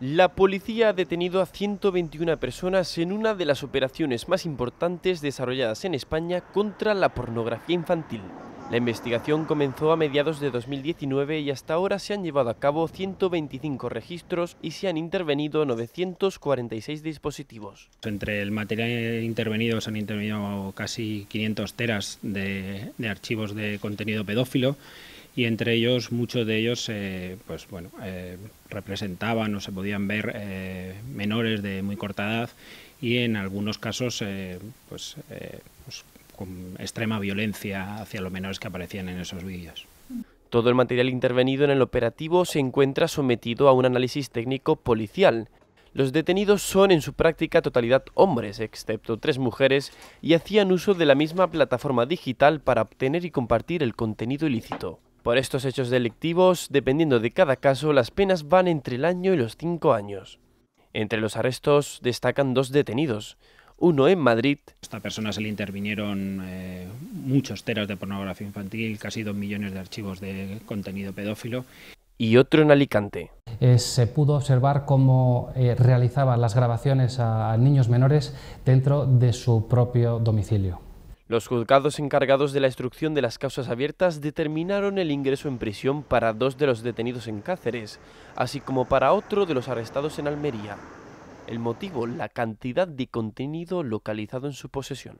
La policía ha detenido a 121 personas en una de las operaciones más importantes desarrolladas en España contra la pornografía infantil. La investigación comenzó a mediados de 2019 y hasta ahora se han llevado a cabo 125 registros y se han intervenido 946 dispositivos. Entre el material intervenido se han intervenido casi 500 teras de, archivos de contenido pedófilo y entre ellos muchos de ellos eh, pues, eh, representaban o se podían ver eh, menores de muy corta edad y en algunos casos pues, pues, con extrema violencia hacia los menores que aparecían en esos vídeos. Todo el material intervenido en el operativo se encuentra sometido a un análisis técnico policial. Los detenidos son en su práctica totalidad hombres, excepto tres mujeres, y hacían uso de la misma plataforma digital para obtener y compartir el contenido ilícito. Por estos hechos delictivos, dependiendo de cada caso, las penas van entre el año y los cinco años. Entre los arrestos destacan dos detenidos, uno en Madrid. A esta persona se le intervinieron eh, muchos teras de pornografía infantil, casi dos millones de archivos de contenido pedófilo. Y otro en Alicante. Eh, se pudo observar cómo eh, realizaban las grabaciones a niños menores dentro de su propio domicilio. Los juzgados encargados de la instrucción de las causas abiertas determinaron el ingreso en prisión para dos de los detenidos en Cáceres, así como para otro de los arrestados en Almería. El motivo, la cantidad de contenido localizado en su posesión.